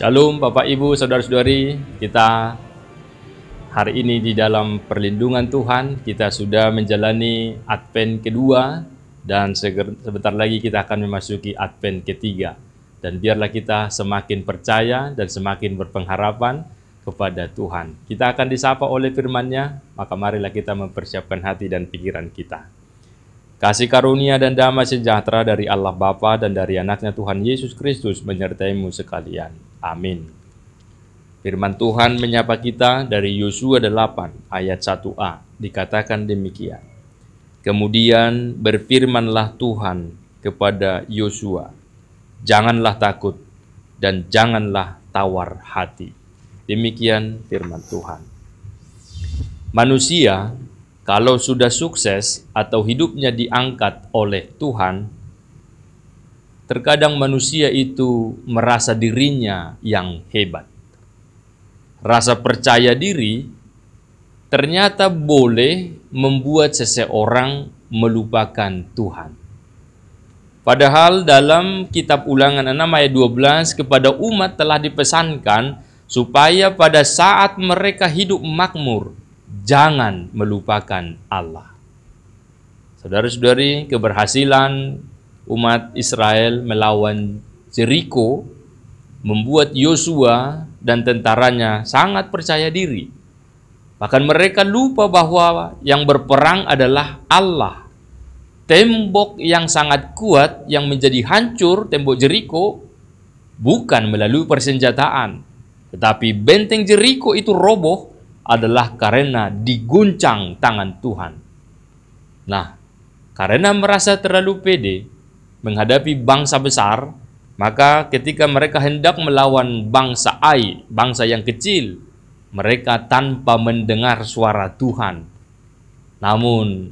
Shalom Bapak Ibu Saudara-saudari kita hari ini di dalam perlindungan Tuhan kita sudah menjalani Advent kedua dan sebentar lagi kita akan memasuki Advent ketiga dan biarlah kita semakin percaya dan semakin berpengharapan kepada Tuhan. Kita akan disapa oleh firman-Nya, maka marilah kita mempersiapkan hati dan pikiran kita. Kasih karunia dan damai sejahtera dari Allah Bapa dan dari anaknya Tuhan Yesus Kristus menyertaimu sekalian. Amin. Firman Tuhan menyapa kita dari Yosua 8 ayat 1a dikatakan demikian. Kemudian berfirmanlah Tuhan kepada Yosua, janganlah takut dan janganlah tawar hati. Demikian firman Tuhan. Manusia kalau sudah sukses atau hidupnya diangkat oleh Tuhan, Terkadang manusia itu merasa dirinya yang hebat. Rasa percaya diri ternyata boleh membuat seseorang melupakan Tuhan. Padahal dalam kitab ulangan 6 ayat 12 kepada umat telah dipesankan supaya pada saat mereka hidup makmur jangan melupakan Allah. Saudara-saudari, keberhasilan umat Israel melawan Jericho membuat Yosua dan tentaranya sangat percaya diri. Bahkan mereka lupa bahwa yang berperang adalah Allah. Tembok yang sangat kuat yang menjadi hancur tembok Jericho bukan melalui persenjataan, tetapi benteng Jericho itu roboh adalah karena diguncang tangan Tuhan. Nah, karena merasa terlalu pede, menghadapi bangsa besar, maka ketika mereka hendak melawan bangsa ai, bangsa yang kecil, mereka tanpa mendengar suara Tuhan. Namun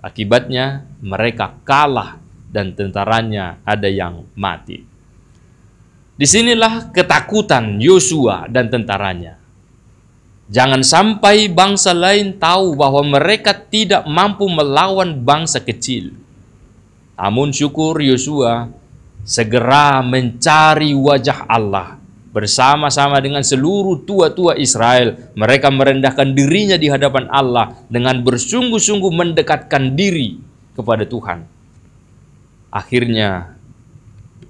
akibatnya mereka kalah dan tentaranya ada yang mati. Disinilah ketakutan Yosua dan tentaranya. Jangan sampai bangsa lain tahu bahwa mereka tidak mampu melawan bangsa kecil Amun syukur Yosua segera mencari wajah Allah bersama-sama dengan seluruh tua-tua Israel. Mereka merendahkan dirinya di hadapan Allah dengan bersungguh-sungguh mendekatkan diri kepada Tuhan. Akhirnya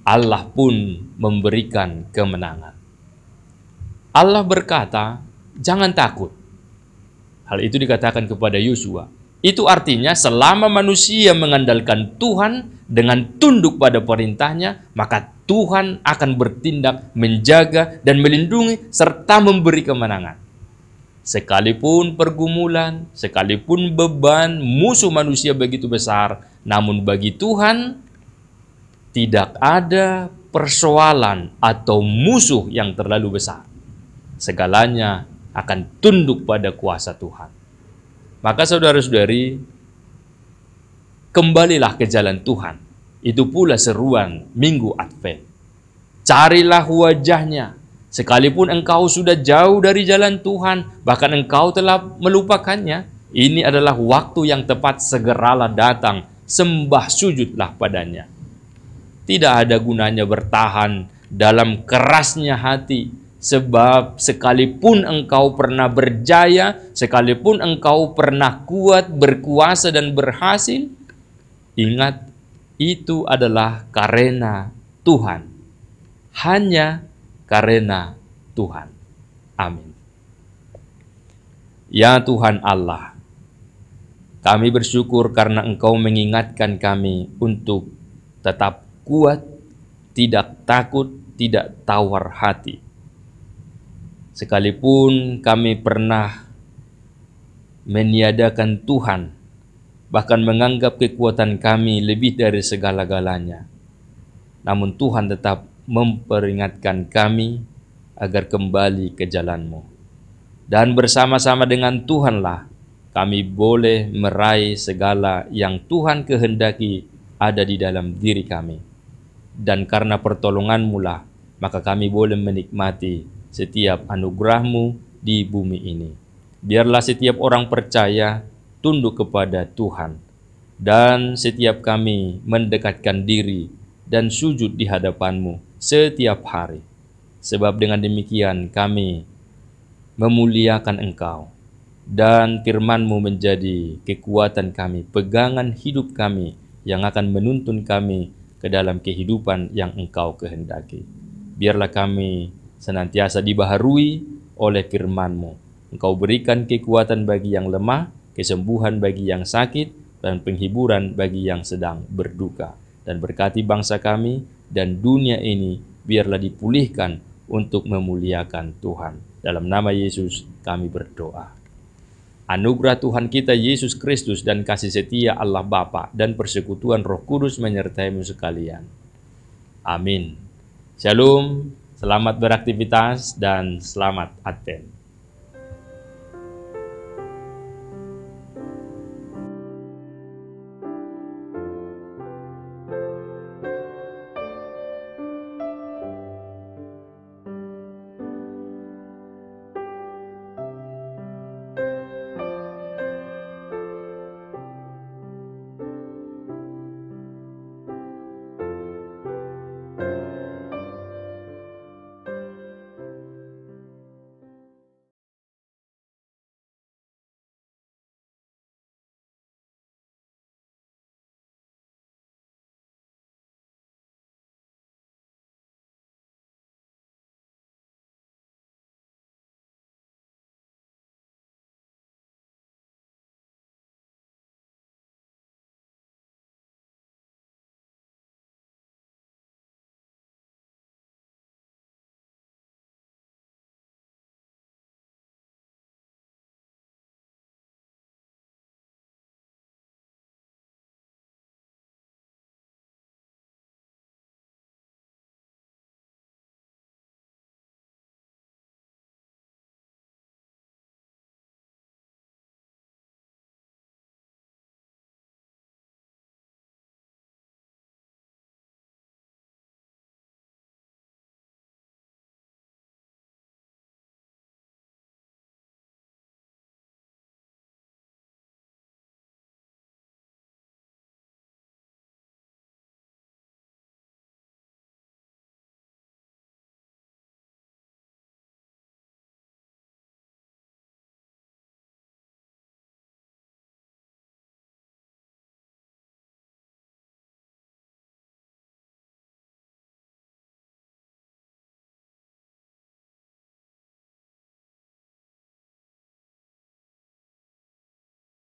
Allah pun memberikan kemenangan. Allah berkata, "Jangan takut." Hal itu dikatakan kepada Yosua. Itu artinya selama manusia mengandalkan Tuhan dengan tunduk pada perintahnya, maka Tuhan akan bertindak menjaga dan melindungi serta memberi kemenangan. Sekalipun pergumulan, sekalipun beban, musuh manusia begitu besar, namun bagi Tuhan tidak ada persoalan atau musuh yang terlalu besar. Segalanya akan tunduk pada kuasa Tuhan. Maka saudara-saudari, kembalilah ke jalan Tuhan. Itu pula seruan Minggu Advent. Carilah wajahnya. Sekalipun engkau sudah jauh dari jalan Tuhan, bahkan engkau telah melupakannya, ini adalah waktu yang tepat segeralah datang, sembah sujudlah padanya. Tidak ada gunanya bertahan dalam kerasnya hati, Sebab sekalipun engkau pernah berjaya, sekalipun engkau pernah kuat, berkuasa dan berhasil, ingat itu adalah karena Tuhan. Hanya karena Tuhan. Amin. Ya Tuhan Allah, kami bersyukur karena Engkau mengingatkan kami untuk tetap kuat, tidak takut, tidak tawar hati Sekalipun kami pernah meniadakan Tuhan, bahkan menganggap kekuatan kami lebih dari segala-galanya. Namun Tuhan tetap memperingatkan kami agar kembali ke jalanmu. Dan bersama-sama dengan Tuhanlah kami boleh meraih segala yang Tuhan kehendaki ada di dalam diri kami. Dan karena pertolonganmu lah, maka kami boleh menikmati setiap anugerahmu di bumi ini. Biarlah setiap orang percaya tunduk kepada Tuhan dan setiap kami mendekatkan diri dan sujud di hadapanmu setiap hari. Sebab dengan demikian kami memuliakan engkau dan firmanmu menjadi kekuatan kami, pegangan hidup kami yang akan menuntun kami ke dalam kehidupan yang engkau kehendaki. Biarlah kami senantiasa dibaharui oleh firman-Mu. Engkau berikan kekuatan bagi yang lemah, kesembuhan bagi yang sakit, dan penghiburan bagi yang sedang berduka. Dan berkati bangsa kami dan dunia ini biarlah dipulihkan untuk memuliakan Tuhan. Dalam nama Yesus kami berdoa. Anugerah Tuhan kita Yesus Kristus dan kasih setia Allah Bapa dan persekutuan Roh Kudus menyertaimu sekalian. Amin. Shalom. Selamat beraktivitas dan selamat Advent.